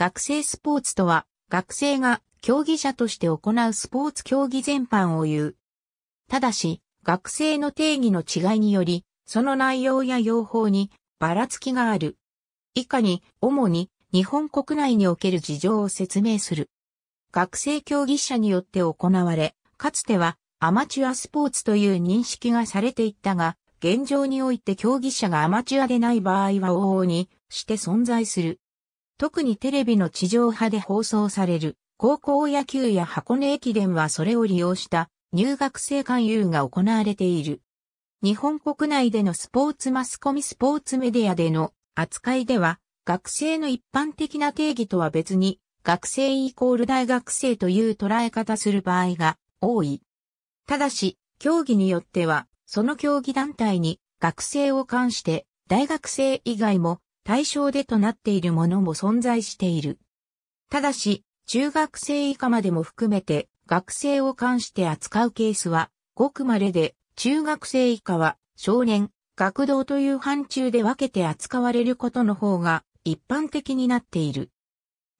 学生スポーツとは、学生が競技者として行うスポーツ競技全般を言う。ただし、学生の定義の違いにより、その内容や用法にばらつきがある。以下に、主に日本国内における事情を説明する。学生競技者によって行われ、かつてはアマチュアスポーツという認識がされていったが、現状において競技者がアマチュアでない場合は往々にして存在する。特にテレビの地上波で放送される高校野球や箱根駅伝はそれを利用した入学生勧誘が行われている。日本国内でのスポーツマスコミスポーツメディアでの扱いでは学生の一般的な定義とは別に学生イコール大学生という捉え方する場合が多い。ただし、競技によっては、その競技団体に学生を関して大学生以外も対象でとなっているものも存在している。ただし、中学生以下までも含めて学生を関して扱うケースはごく稀で、中学生以下は少年、学童という範疇で分けて扱われることの方が一般的になっている。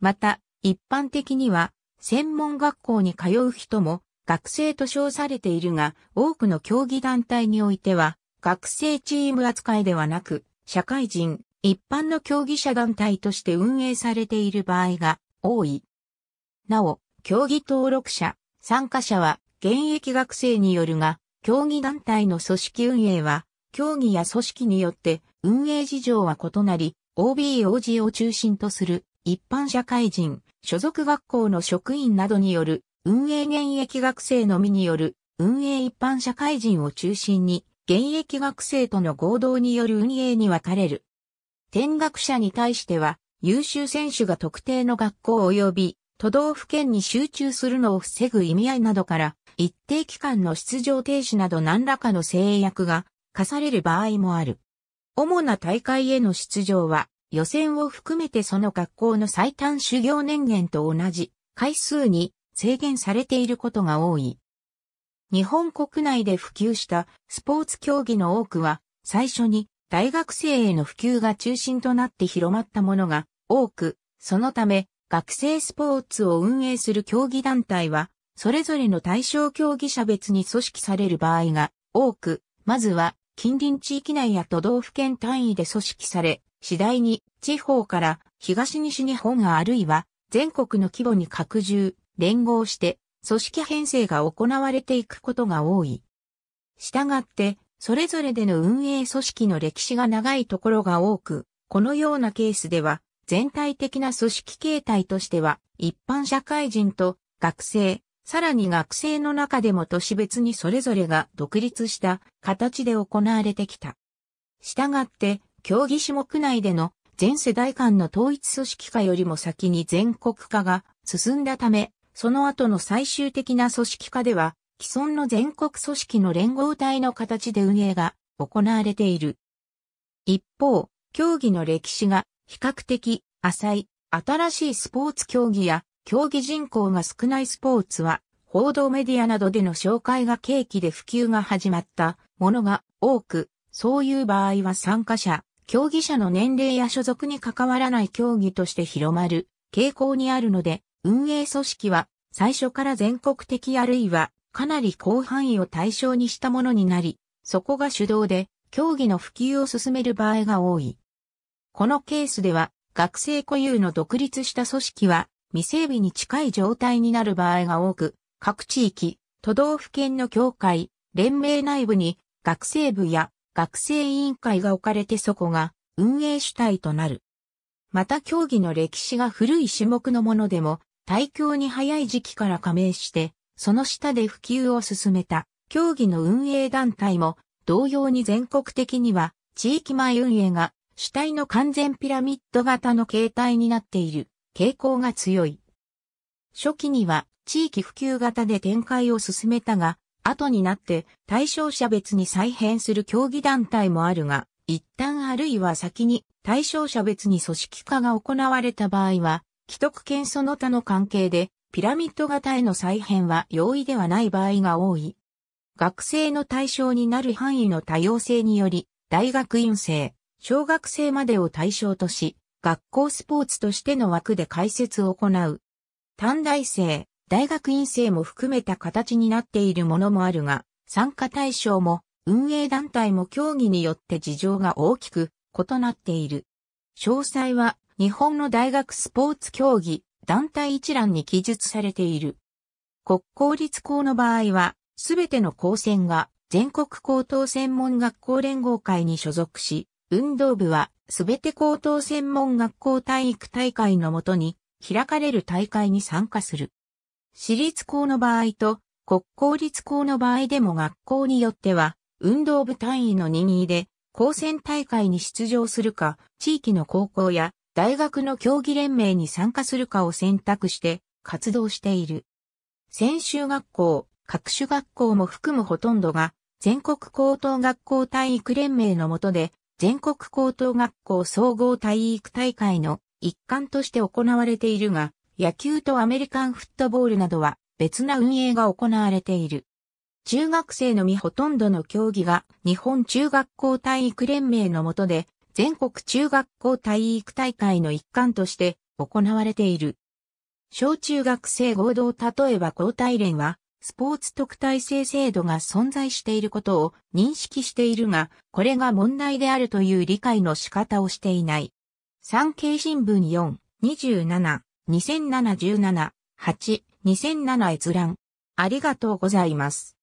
また、一般的には専門学校に通う人も学生と称されているが、多くの競技団体においては学生チーム扱いではなく、社会人、一般の競技者団体として運営されている場合が多い。なお、競技登録者、参加者は現役学生によるが、競技団体の組織運営は、競技や組織によって運営事情は異なり、OB、OG を中心とする一般社会人、所属学校の職員などによる運営現役学生のみによる運営一般社会人を中心に現役学生との合同による運営に分かれる。転学者に対しては、優秀選手が特定の学校及び都道府県に集中するのを防ぐ意味合いなどから、一定期間の出場停止など何らかの制約が課される場合もある。主な大会への出場は、予選を含めてその学校の最短修行年限と同じ回数に制限されていることが多い。日本国内で普及したスポーツ競技の多くは、最初に大学生への普及が中心となって広まったものが多く、そのため、学生スポーツを運営する競技団体は、それぞれの対象競技者別に組織される場合が多く、まずは近隣地域内や都道府県単位で組織され、次第に地方から東西日本があるいは全国の規模に拡充、連合して組織編成が行われていくことが多い。したがってそれぞれでの運営組織の歴史が長いところが多く、このようなケースでは、全体的な組織形態としては、一般社会人と学生、さらに学生の中でも都市別にそれぞれが独立した形で行われてきた。したがって、競技種目内での全世代間の統一組織化よりも先に全国化が進んだため、その後の最終的な組織化では、既存の全国組織の連合体の形で運営が行われている。一方、競技の歴史が比較的浅い新しいスポーツ競技や競技人口が少ないスポーツは報道メディアなどでの紹介が契機で普及が始まったものが多く、そういう場合は参加者、競技者の年齢や所属に関わらない競技として広まる傾向にあるので、運営組織は最初から全国的あるいはかなり広範囲を対象にしたものになり、そこが主導で競技の普及を進める場合が多い。このケースでは、学生固有の独立した組織は未整備に近い状態になる場合が多く、各地域、都道府県の協会、連盟内部に学生部や学生委員会が置かれてそこが運営主体となる。また競技の歴史が古い種目のものでも、対教に早い時期から加盟して、その下で普及を進めた競技の運営団体も同様に全国的には地域前運営が主体の完全ピラミッド型の形態になっている傾向が強い。初期には地域普及型で展開を進めたが、後になって対象者別に再編する競技団体もあるが、一旦あるいは先に対象者別に組織化が行われた場合は、既得権その他の関係でピラミッド型への再編は容易ではない場合が多い。学生の対象になる範囲の多様性により、大学院生、小学生までを対象とし、学校スポーツとしての枠で解説を行う。短大生、大学院生も含めた形になっているものもあるが、参加対象も運営団体も競技によって事情が大きく異なっている。詳細は日本の大学スポーツ競技団体一覧に記述されている。国公立校の場合は、すべての高専が全国高等専門学校連合会に所属し、運動部はすべて高等専門学校体育大会のもとに開かれる大会に参加する。私立校の場合と国公立校の場合でも学校によっては運動部単位の任意で高専大会に出場するか地域の高校や大学の競技連盟に参加するかを選択して活動している。専修学校、各種学校も含むほとんどが全国高等学校体育連盟のもとで全国高等学校総合体育大会の一環として行われているが、野球とアメリカンフットボールなどは別な運営が行われている。中学生のみほとんどの競技が日本中学校体育連盟のもとで全国中学校体育大会の一環として行われている。小中学生合同例えば交代連は、スポーツ特待生制度が存在していることを認識しているが、これが問題であるという理解の仕方をしていない。産経新聞4、27、2007、17、8、2007閲覧。ありがとうございます。